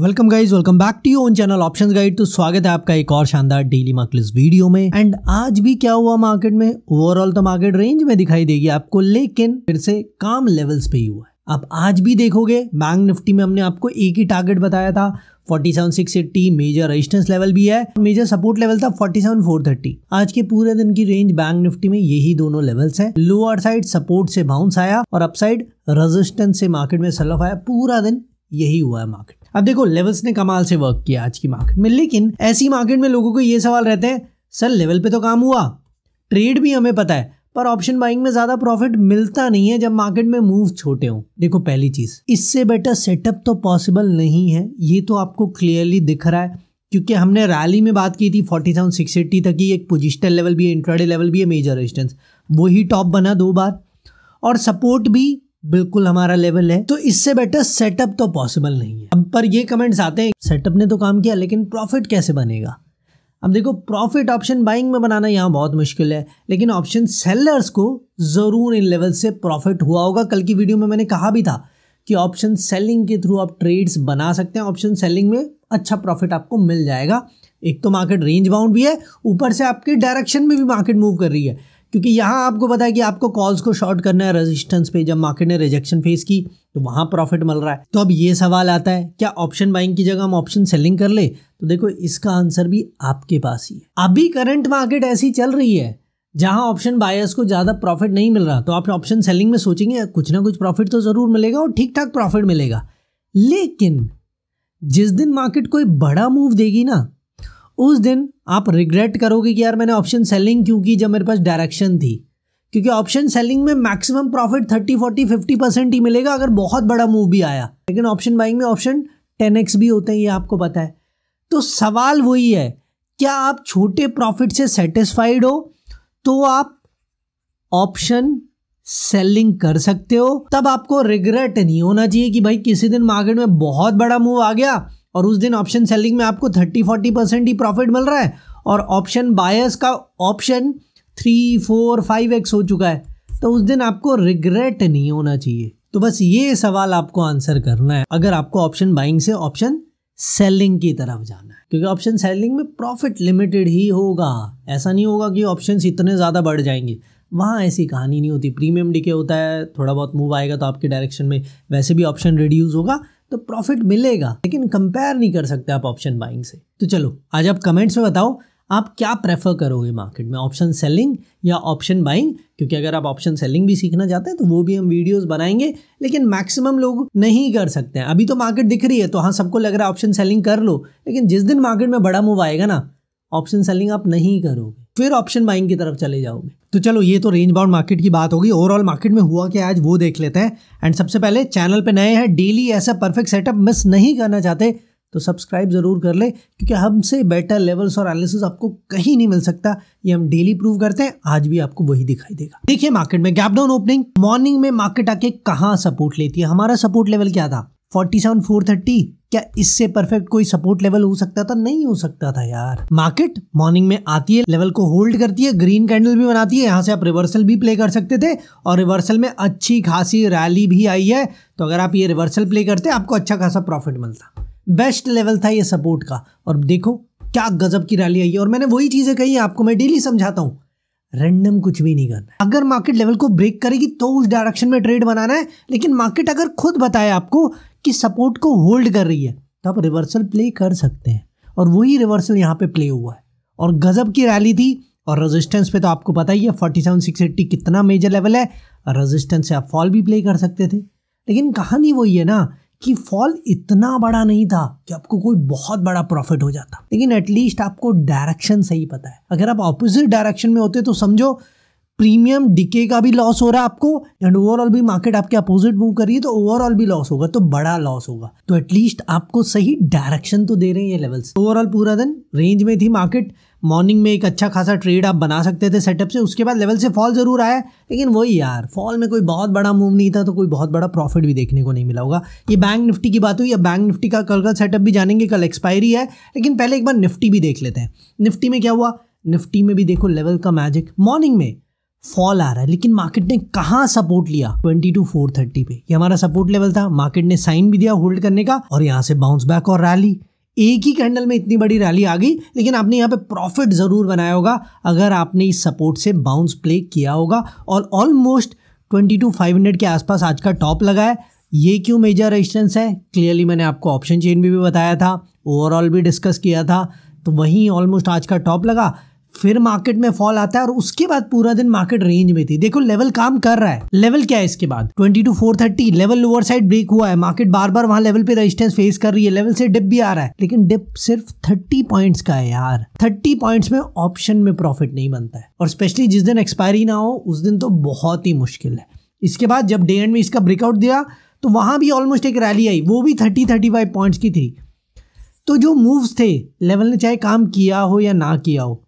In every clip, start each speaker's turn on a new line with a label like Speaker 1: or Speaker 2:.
Speaker 1: welcome guys welcome back to you on channel options guide तो स्वागत है आपका एक और शानदार डेली मार्केट वीडियो में एंड आज भी क्या हुआ मार्केट में ओवरऑल तो मार्केट रेंज में दिखाई देगी आपको लेकिन फिर से काम लेवल्स पे ही हुआ है आप आज भी देखोगे बैंक निफ्टी में हमने आपको एक ही टारगेट बताया था 47680 मेजर रेजिस्टेंस लेवल भी है मेजर सपोर्ट लेवल था 47430 आज के पूरे दिन की रेंज बैंक निफ्टी में यही दोनों लेवल्स है लोअर साइड सपोर्ट से बाउंस आया और अपसाइड रेजिस्टेंस से मार्केट में सल आया पूरा दिन यही हुआ है मार्केट अब देखो लेवल्स ने कमाल से वर्क किया आज की मार्केट में लेकिन ऐसी मार्केट में लोगों को ये सवाल रहते हैं सर लेवल पे तो काम हुआ ट्रेड भी हमें पता है पर ऑप्शन बाइंग में ज्यादा प्रॉफिट मिलता नहीं है जब मार्केट में मूव छोटे हों देखो पहली चीज इससे बेटर सेटअप तो पॉसिबल नहीं है ये तो आपको क्लियरली दिख रहा है क्योंकि हमने रैली में बात की थी फोर्टी सेवन सिक्स एट्टी तक ही एक पोजिशनल लेवल भी है इंट्राडे लेवल भी है मेजर रेजिस्टेंस वही टॉप बना दो बार और सपोर्ट भी बिल्कुल हमारा लेवल है तो इससे बेटर सेटअप तो पॉसिबल नहीं है अब पर ये कमेंट्स आते हैं सेटअप ने तो काम किया लेकिन प्रॉफिट कैसे बनेगा अब देखो प्रॉफिट ऑप्शन बाइंग में बनाना यहाँ बहुत मुश्किल है लेकिन ऑप्शन सेलर्स को ज़रूर इन लेवल से प्रॉफिट हुआ होगा कल की वीडियो में मैंने कहा भी था कि ऑप्शन सेलिंग के थ्रू आप ट्रेड्स बना सकते हैं ऑप्शन सेलिंग में अच्छा प्रॉफिट आपको मिल जाएगा एक तो मार्केट रेंज बाउंड भी है ऊपर से आपके डायरेक्शन में भी मार्केट मूव कर रही है क्योंकि यहाँ आपको पता है कि आपको कॉल्स को शॉर्ट करना है रेजिस्टेंस पे जब मार्केट ने रिजेक्शन फेस की तो वहाँ प्रॉफिट मिल रहा है तो अब ये सवाल आता है क्या ऑप्शन बाइंग की जगह हम ऑप्शन सेलिंग कर ले तो देखो इसका आंसर भी आपके पास ही है अभी करंट मार्केट ऐसी चल रही है जहाँ ऑप्शन बायर्स को ज़्यादा प्रॉफिट नहीं मिल रहा तो आप ऑप्शन सेलिंग में सोचेंगे कुछ ना कुछ प्रॉफिट तो ज़रूर मिलेगा और ठीक ठाक प्रॉफिट मिलेगा लेकिन जिस दिन मार्केट कोई बड़ा मूव देगी ना उस दिन आप रिग्रेट करोगे कि यार मैंने ऑप्शन सेलिंग क्यों की जब मेरे पास डायरेक्शन थी क्योंकि ऑप्शन सेलिंग में maximum profit thirty forty fifty percent ही मिलेगा अगर बहुत बड़ा मूव भी आया लेकिन ऑप्शन बाइंग में ऑप्शन टेन एक्स भी होते हैं ये आपको पता है तो सवाल वही है क्या आप छोटे प्रॉफिट से सेटिस्फाइड हो तो आप ऑप्शन सेलिंग कर सकते हो तब आपको रिग्रेट नहीं होना चाहिए कि भाई किसी दिन मार्केट में बहुत बड़ा मूव आ गया और उस दिन ऑप्शन सेलिंग में आपको थर्टी फोर्टी परसेंट ही प्रॉफिट मिल रहा है और ऑप्शन बायर्स का option three four five X हो चुका है तो उस दिन आपको रिग्रेट नहीं होना चाहिए तो बस ये सवाल आपको आंसर करना है अगर आपको ऑप्शन बाइंग से ऑप्शन सेलिंग की तरफ जाना है क्योंकि ऑप्शन सेलिंग में प्रॉफिट लिमिटेड ही होगा ऐसा नहीं होगा कि ऑप्शन इतने ज़्यादा बढ़ जाएंगे वहाँ ऐसी कहानी नहीं होती प्रीमियम डीके होता है थोड़ा बहुत मूव आएगा तो आपके डायरेक्शन में वैसे भी ऑप्शन रिड्यूज़ होगा तो प्रॉफिट मिलेगा लेकिन कंपेयर नहीं कर सकते आप ऑप्शन बाइंग से तो चलो आज आप कमेंट्स में बताओ आप क्या प्रेफर करोगे मार्केट में ऑप्शन सेलिंग या ऑप्शन बाइंग क्योंकि अगर आप ऑप्शन सेलिंग भी सीखना चाहते हैं तो वो भी हम वीडियोस बनाएंगे लेकिन मैक्सिमम लोग नहीं कर सकते हैं अभी तो मार्केट दिख रही है तो हाँ सबको लग रहा है ऑप्शन सेलिंग कर लो लेकिन जिस दिन मार्केट में बड़ा मूव आएगा ना ऑप्शन सेलिंग आप नहीं करोगे फिर ऑप्शन बाइंग की तरफ चले जाओगे तो चलो ये तो रेंज बाउंड मार्केट की बात होगी ओवरऑल मार्केट में हुआ क्या आज वो देख लेते हैं एंड सबसे पहले चैनल पे नए हैं डेली ऐसा परफेक्ट सेटअप मिस नहीं करना चाहते तो सब्सक्राइब ज़रूर कर ले क्योंकि हमसे बेटर लेवल्स और एनालिसिस आपको कहीं नहीं मिल सकता ये हम डेली प्रूव करते हैं आज भी आपको वही दिखाई देगा देखिए मार्केट में गैप डाउन ओपनिंग मॉर्निंग में मार्केट आके कहाँ सपोर्ट लेती है हमारा सपोर्ट लेवल क्या था फोर्टी सेवन फोर थर्टी क्या इससे परफेक्ट कोई सपोर्ट लेवल हो सकता था नहीं हो सकता था यार मार्केट मॉर्निंग में आती है लेवल को होल्ड करती है ग्रीन कैंडल भी बनाती है यहाँ से आप रिवर्सल भी प्ले कर सकते थे और रिवर्सल में अच्छी खासी रैली भी आई है तो अगर आप ये रिवर्सल प्ले करते आपको अच्छा खासा प्रॉफिट मिलता बेस्ट लेवल था ये सपोर्ट का और देखो क्या गजब की रैली आई है और मैंने वही चीज़ें कही आपको मैं डेली समझाता हूँ रैंडम कुछ भी नहीं करना अगर मार्केट लेवल को ब्रेक करेगी तो उस डायरेक्शन में ट्रेड बनाना है लेकिन मार्केट अगर खुद बताए आपको कि सपोर्ट को होल्ड कर रही है तो आप रिवर्सल प्ले कर सकते हैं और वही रिवर्सल यहाँ पे प्ले हुआ है और गजब की रैली थी और रेजिस्टेंस पे तो आपको पता ही है फोर्टी सेवन सिक्स एट्टी कितना मेजर लेवल है और रेजिस्टेंस से आप फॉल भी प्ले कर सकते थे लेकिन कहानी वही है ना कि फॉल इतना बड़ा नहीं था कि आपको कोई बहुत बड़ा प्रॉफिट हो जाता लेकिन एटलीस्ट आपको डायरेक्शन सही पता है अगर आप ऑपोजिट डायरेक्शन में होते तो समझो प्रीमियम डिके का भी लॉस हो रहा है आपको एंड ओवरऑल भी मार्केट आपके अपोजिट मूव कर रही है तो ओवरऑल भी लॉस होगा तो बड़ा लॉस होगा तो एटलीस्ट आपको सही डायरेक्शन तो दे रहे हैं ये लेवल्स ओवरऑल पूरा दिन रेंज में थी मार्केट मॉर्निंग में एक अच्छा खासा ट्रेड आप बना सकते थे सेटअप से उसके बाद लेवल से फॉल जरूर आया लेकिन वही यार फॉल में कोई बहुत बड़ा मूव नहीं था तो कोई बहुत बड़ा प्रॉफिट भी देखने को नहीं मिला होगा ये बैंक निफ्टी की बात हुई या बैंक निफ्टी का कल का सेटअप भी जानेंगे कल एक्सपायरी है लेकिन पहले एक बार निफ्टी भी देख लेते हैं निफ्टी में क्या हुआ निफ्टी में भी देखो लेवल का मैजिक मॉर्निंग में फॉल आ रहा है लेकिन मार्केट ने कहा सपोर्ट लिया ट्वेंटी टू फोर थर्टी पे ये हमारा सपोर्ट लेवल था मार्केट ने साइन भी दिया होल्ड करने का और यहाँ से बाउंस बैक और रैली एक ही कैंडल में इतनी बड़ी रैली आ गई लेकिन आपने यहाँ पे प्रॉफिट ज़रूर बनाया होगा अगर आपने इस सपोर्ट से बाउंस प्ले किया होगा और almost twenty two five hundred के आसपास आज का टॉप लगा है ये क्यों मेजर रेजिस्टेंस है क्लियरली मैंने आपको ऑप्शन चेन भी, भी बताया था ओवरऑल भी डिस्कस किया था तो वहीं ऑलमोस्ट आज का टॉप लगा फिर मार्केट में फॉल आता है और उसके बाद पूरा दिन मार्केट रेंज में थी देखो लेवल काम कर रहा है लेवल क्या है इसके बाद twenty two four thirty level lower side break हुआ है मार्केट बार बार वहां लेवल पे रेजिस्टेंस फेस कर रही है लेवल से डिप भी आ रहा है लेकिन डिप सिर्फ थर्टी पॉइंट्स का है यार थर्टी पॉइंट में ऑप्शन में प्रॉफिट नहीं बनता है और स्पेशली जिस दिन एक्सपायरी ना हो उस दिन तो बहुत ही मुश्किल है इसके बाद जब डे एंड में इसका ब्रेकआउट दिया तो वहां भी ऑलमोस्ट एक रैली आई वो भी थर्टी थर्टी फाइव पॉइंट्स की थी तो जो मूव्स थे लेवल ने चाहे काम किया हो या ना किया हो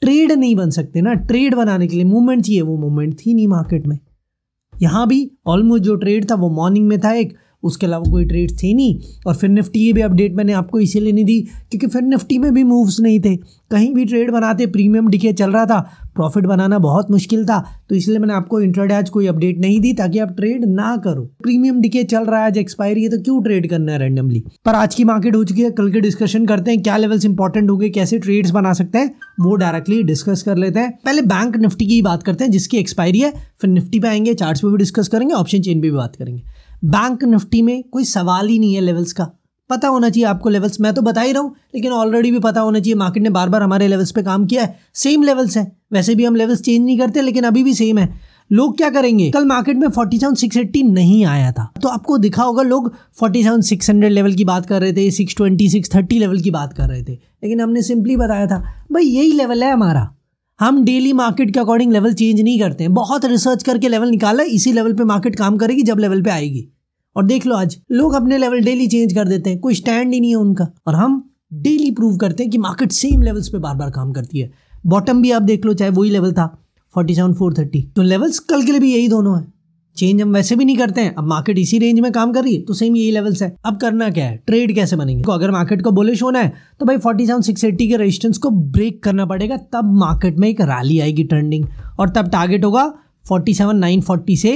Speaker 1: ट्रेड नहीं बन सकते ना ट्रेड बनाने के लिए मूवमेंट चाहिए वो मूवमेंट थी नहीं मार्केट में यहाँ भी ऑलमोस्ट जो ट्रेड था वो मॉर्निंग में था एक उसके अलावा कोई ट्रेड थी नहीं और फिर निफ्टी ये भी अपडेट मैंने आपको इसीलिए नहीं दी क्योंकि फिर निफ्टी में भी मूव्स नहीं थे कहीं भी ट्रेड बनाते प्रीमियम डिके चल रहा था प्रॉफिट बनाना बहुत मुश्किल था तो इसलिए मैंने आपको इंट्राडे आज कोई अपडेट नहीं दी ताकि आप ट्रेड ना करो प्रीमियम डिके चल रहा है आज एक्सपायरी है तो क्यों ट्रेड करना है रैंडमली पर आज की मार्केट हो चुकी है कल के डिस्कशन करते हैं क्या लेवल्स इंपॉर्टेंट होंगे कैसे ट्रेड्स बना सकते हैं वो डायरेक्टली डिस्कस कर लेते हैं पहले बैंक निफ्टी की बात करते हैं जिसकी एक्सपायरी है फिर निफ्टी पे आएंगे चार्ट पर भी डिस्कस करेंगे ऑप्शन चेन पर भी बात करेंगे बैंक निफ्टी में कोई सवाल ही नहीं है लेवल्स का पता होना चाहिए आपको लेवल्स मैं तो बता ही रहा हूँ लेकिन ऑलरेडी भी पता होना चाहिए मार्केट ने बार बार हमारे लेवल्स पे काम किया है सेम लेवल्स है वैसे भी हम लेवल्स चेंज नहीं करते लेकिन अभी भी सेम है लोग क्या करेंगे कल मार्केट में फोर्टी सेवन सिक्स एट्टी नहीं आया था तो आपको दिखा होगा लोग forty seven six hundred level की बात कर रहे थे six twenty six thirty level की बात कर रहे थे लेकिन हमने सिंपली बताया था भाई यही लेवल है हमारा हम डेली मार्केट के अकॉर्डिंग लेवल चेंज नहीं करते हैं बहुत रिसर्च करके लेवल निकाला इसी लेवल पे मार्केट काम करेगी जब लेवल पे आएगी और देख लो आज लोग अपने लेवल डेली चेंज कर देते हैं कोई स्टैंड ही नहीं है उनका और हम डेली प्रूव करते हैं कि मार्केट सेम लेवल्स पे बार बार काम करती है बॉटम भी आप देख लो चाहे वही लेवल था फोर्टी सेवन फोर थर्टी तो लेवल्स कल के लिए भी यही दोनों है चेंज हम वैसे भी नहीं करते हैं अब मार्केट इसी रेंज में काम कर रही है तो सेम यही लेवल्स है अब करना क्या है ट्रेड कैसे बनेंगे तो अगर मार्केट को बुलिश होना है तो भाई फोर्टी सेवन सिक्स एट्टी के रेजिस्टेंस को ब्रेक करना पड़ेगा तब मार्केट में एक रैली आएगी ट्रेंडिंग और तब टारगेट होगा फोर्टी सेवन नाइन फोर्टी से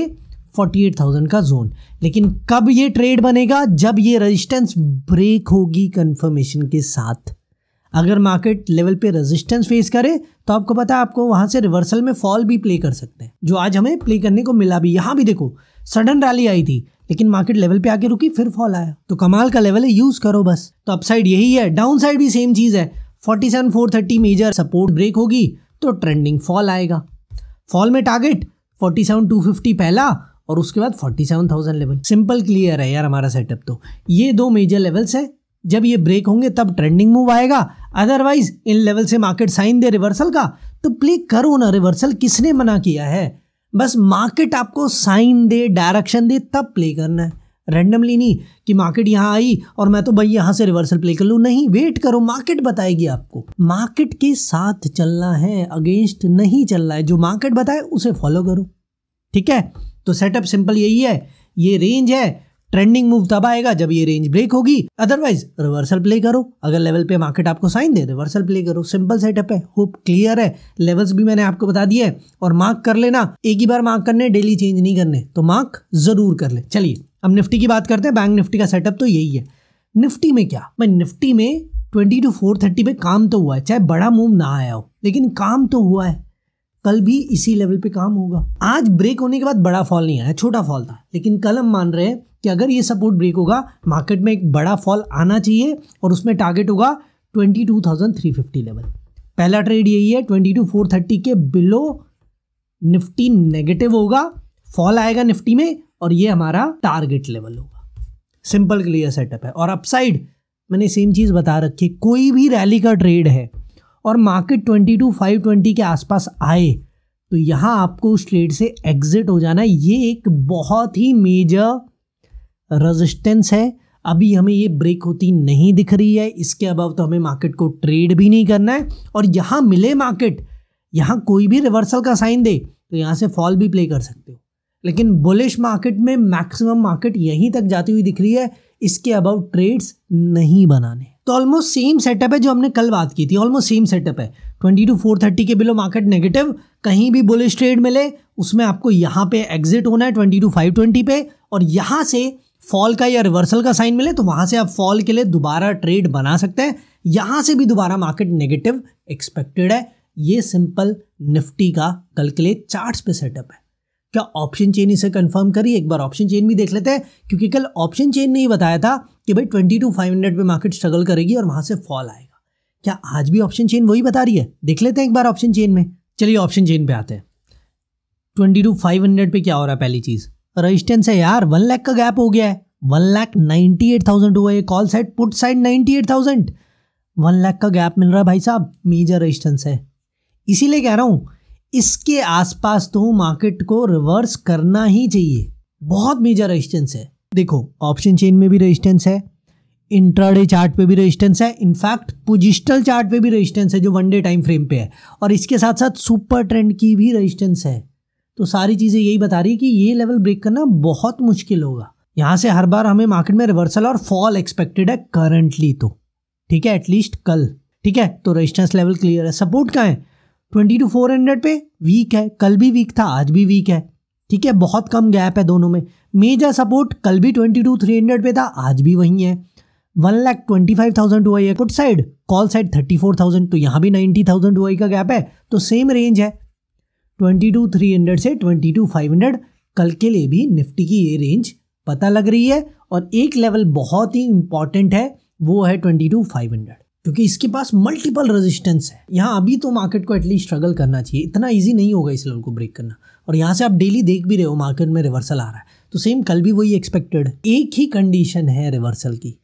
Speaker 1: फोर्टी एट थाउजेंड का जोन लेकिन कब ये ट्रेड बनेगा जब ये रेजिस्टेंस ब्रेक होगी कंफर्मेशन के साथ अगर मार्केट लेवल पे रेजिस्टेंस फेस करे तो आपको पता है आपको वहाँ से रिवर्सल में फॉल भी प्ले कर सकते हैं जो आज हमें प्ले करने को मिला भी यहाँ भी देखो सडन रैली आई थी लेकिन मार्केट लेवल पे आके रुकी फिर फॉल आया तो कमाल का लेवल है यूज करो बस तो अपसाइड यही है डाउन साइड भी सेम चीज़ है forty seven four thirty major support break होगी तो ट्रेंडिंग फॉल आएगा फॉल में target forty seven two fifty पहला और उसके बाद forty seven thousand level simple clear है यार हमारा सेटअप तो ये दो मेजर लेवल्स है जब ये ब्रेक होंगे तब ट्रेंडिंग मूव आएगा अदरवाइज इन लेवल से मार्केट साइन दे रिवर्सल का तो प्ले करो ना रिवर्सल किसने मना किया है बस मार्केट आपको साइन दे डायरेक्शन दे तब प्ले करना है रैंडमली नहीं कि मार्केट यहाँ आई और मैं तो भाई यहाँ से रिवर्सल प्ले कर लूँ नहीं वेट करो मार्केट बताएगी आपको मार्केट के साथ चलना है अगेंस्ट नहीं चलना है जो मार्केट बताए उसे फॉलो करो ठीक है तो सेटअप सिंपल यही है ये रेंज है ट्रेंडिंग मूव तब आएगा जब ये रेंज ब्रेक होगी अदरवाइज रिवर्सल प्ले करो अगर लेवल पे मार्केट आपको साइन दे रिवर्सल प्ले करो सिंपल सेटअप है होप क्लियर है लेवल्स भी मैंने आपको बता दिए और मार्क कर लेना एक ही बार मार्क करने डेली चेंज नहीं करने तो मार्क जरूर कर ले चलिए अब निफ्टी की बात करते हैं बैंक निफ्टी का सेटअप तो यही है निफ्टी में क्या भाई निफ्टी में ट्वेंटी टू फोर थर्टी पे काम तो हुआ है चाहे बड़ा मूव ना आया हो लेकिन काम तो हुआ है कल भी इसी लेवल पे काम होगा आज ब्रेक होने के बाद बड़ा फॉल नहीं आया छोटा फॉल था लेकिन कल हम मान रहे हैं कि अगर ये सपोर्ट ब्रेक होगा मार्केट में एक बड़ा फॉल आना चाहिए और उसमें टारगेट होगा twenty two thousand three fifty level पहला ट्रेड यही है ट्वेंटी टू फोर थर्टी के बिलो निफ्टी नेगेटिव होगा फॉल आएगा निफ्टी में और ये हमारा टारगेट लेवल होगा सिंपल क्लियर सेटअप है और अपसाइड मैंने सेम चीज़ बता रखी है कोई भी रैली का ट्रेड है और market twenty two five twenty के आसपास आए तो यहाँ आपको उस ट्रेड से एग्जिट हो जाना ये एक बहुत ही मेजर रजिस्टेंस है अभी हमें ये ब्रेक होती नहीं दिख रही है इसके अबाव तो हमें मार्केट को ट्रेड भी नहीं करना है और यहाँ मिले मार्केट यहाँ कोई भी रिवर्सल का साइन दे तो यहाँ से फॉल भी प्ले कर सकते हो लेकिन बुलिश मार्केट में मैक्सिमम मार्केट यहीं तक जाती हुई दिख रही है इसके अबाव ट्रेड्स नहीं बनाने तो ऑलमोस्ट सेम सेटअप है जो हमने कल बात की थी ऑलमोस्ट सेम सेटअप है ट्वेंटी टू फोर थर्टी के बिलो मार्केट नेगेटिव कहीं भी बुलिश ट्रेड मिले उसमें आपको यहाँ पे एग्जिट होना है ट्वेंटी टू फाइव ट्वेंटी पे और यहाँ से फॉल का या रिवर्सल का साइन मिले तो वहां से आप फॉल के लिए दोबारा ट्रेड बना सकते हैं यहां से भी दोबारा मार्केट नेगेटिव एक्सपेक्टेड है ये सिंपल निफ्टी का कल के लिए चार्ट पे सेटअप है क्या ऑप्शन चेन इसे कंफर्म करिए एक बार ऑप्शन चेन भी देख लेते हैं क्योंकि कल ऑप्शन चेन ने ही बताया था कि भाई ट्वेंटी टू फाइव हंड्रेड पर मार्केट स्ट्रगल करेगी और वहां से फॉल आएगा क्या आज भी ऑप्शन चेन वही बता रही है देख लेते हैं एक बार ऑप्शन चेन में चलिए ऑप्शन चेन पे आते हैं ट्वेंटी टू फाइव हंड्रेड पे क्या हो रहा है पहली चीज़ रजिस्टेंस है यार वन लैख का गैप हो गया है one lakh ninety eight thousand हुआ है call side put side ninety eight thousand one lakh का गैप मिल रहा है भाई साहब मेजर रजिस्टेंस है इसीलिए कह रहा हूँ इसके आसपास तो मार्केट को रिवर्स करना ही चाहिए बहुत मेजर रजिस्टेंस है देखो ऑप्शन चेन में भी रजिस्टेंस है इंट्राडे चार्ट पे भी रेजिस्टेंस है इनफैक्ट पोजिस्टल चार्ट पे भी रेजिस्टेंस है जो वन डे टाइम फ्रेम पे है और इसके साथ साथ सुपर ट्रेंड की भी रेजिस्टेंस है तो सारी चीज़ें यही बता रही है कि ये लेवल ब्रेक करना बहुत मुश्किल होगा यहाँ से हर बार हमें मार्केट में रिवर्सल और फॉल एक्सपेक्टेड है करंटली तो ठीक है एटलीस्ट कल ठीक है तो रेजिस्टेंस लेवल क्लियर है सपोर्ट कहाँ है ट्वेंटी टू फोर हंड्रेड पे वीक है कल भी वीक था आज भी वीक है ठीक है बहुत कम गैप है दोनों में मेजर सपोर्ट कल भी ट्वेंटी टू थ्री हंड्रेड पे था आज भी वही है one lakh twenty five thousand हुआ है put side call side thirty four thousand तो यहाँ भी नाइन्टी थाउजेंड हुआ का गैप है तो सेम रेंज है ट्वेंटी टू थ्री हंड्रेड से ट्वेंटी टू फाइव हंड्रेड कल के लिए भी निफ्टी की ये रेंज पता लग रही है और एक लेवल बहुत ही इंपॉर्टेंट है वो है ट्वेंटी टू फाइव हंड्रेड क्योंकि इसके पास मल्टीपल रेजिस्टेंस है यहाँ अभी तो मार्केट को एटलीस्ट स्ट्रगल करना चाहिए इतना ईजी नहीं होगा इस लेवल को ब्रेक करना और यहाँ से आप डेली देख भी रहे हो मार्केट में रिवर्सल आ रहा है तो सेम कल भी वही एक्सपेक्टेड एक ही कंडीशन है रिवर्सल की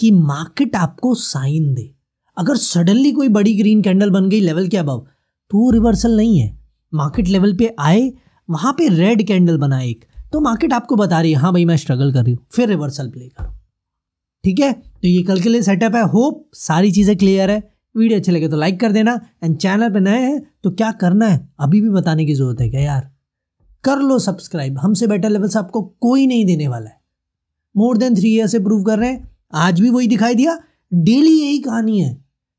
Speaker 1: कि मार्केट आपको साइन दे अगर सडनली कोई बड़ी ग्रीन कैंडल बन गई लेवल के अबव तो रिवर्सल नहीं है मार्केट लेवल पे आए वहाँ पे रेड कैंडल बना एक तो मार्केट आपको बता रही है हाँ भाई मैं स्ट्रगल कर रही हूँ फिर रिवर्सल प्ले करो ठीक है तो ये कल के लिए सेटअप है होप सारी चीज़ें क्लियर है वीडियो अच्छे लगे तो लाइक कर देना एंड चैनल पर नए हैं तो क्या करना है अभी भी बताने की ज़रूरत है क्या यार कर लो सब्सक्राइब हमसे बेटर लेवल से आपको कोई नहीं देने वाला है मोर देन थ्री ईयर से प्रूव कर रहे हैं आज भी वही दिखाई दिया डेली यही कहानी है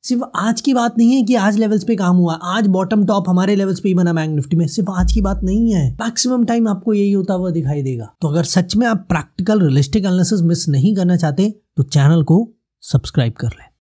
Speaker 1: सिर्फ आज की बात नहीं है कि आज लेवल्स पे काम हुआ आज बॉटम टॉप हमारे लेवल्स पे ही बना बैंक निफ्टी में सिर्फ आज की बात नहीं है मैक्सिमम टाइम आपको यही होता हुआ दिखाई देगा तो अगर सच में आप प्रैक्टिकल रियलिस्टिक एनालिसिस मिस नहीं करना चाहते तो चैनल को सब्सक्राइब कर लें